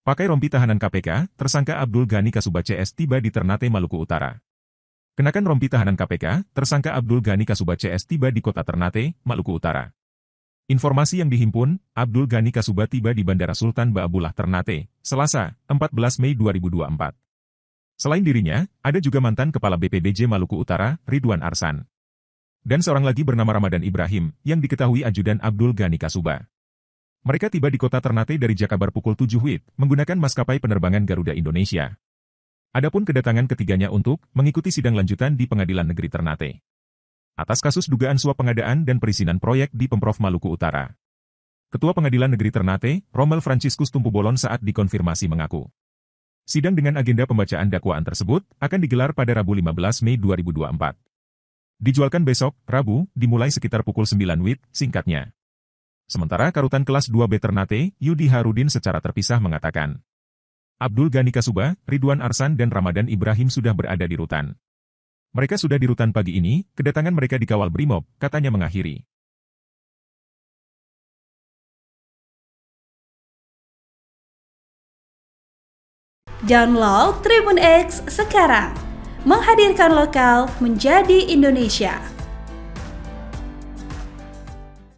Pakai rompi tahanan KPK, tersangka Abdul Ghani Kasuba CS tiba di Ternate, Maluku Utara. Kenakan rompi tahanan KPK, tersangka Abdul Ghani Kasuba CS tiba di kota Ternate, Maluku Utara. Informasi yang dihimpun, Abdul Ghani Kasuba tiba di Bandara Sultan Baabullah Ternate, Selasa, 14 Mei 2024. Selain dirinya, ada juga mantan Kepala BPBJ Maluku Utara, Ridwan Arsan. Dan seorang lagi bernama Ramadan Ibrahim, yang diketahui ajudan Abdul Ghani Kasuba. Mereka tiba di kota Ternate dari Jakabar pukul 7 WIB, menggunakan maskapai penerbangan Garuda Indonesia. Adapun kedatangan ketiganya untuk mengikuti sidang lanjutan di Pengadilan Negeri Ternate. Atas kasus dugaan suap pengadaan dan perizinan proyek di Pemprov Maluku Utara. Ketua Pengadilan Negeri Ternate, Romel Franciscus Tumpubolon saat dikonfirmasi mengaku. Sidang dengan agenda pembacaan dakwaan tersebut akan digelar pada Rabu 15 Mei 2024. Dijualkan besok, Rabu, dimulai sekitar pukul 9 WIB, singkatnya. Sementara Karutan kelas 2B Ternate, Yudi Harudin secara terpisah mengatakan, Abdul Ghani Kasuba, Ridwan Arsan dan Ramadan Ibrahim sudah berada di rutan. Mereka sudah di rutan pagi ini, kedatangan mereka dikawal Brimob, katanya mengakhiri. Download Tribun X sekarang, menghadirkan lokal menjadi Indonesia.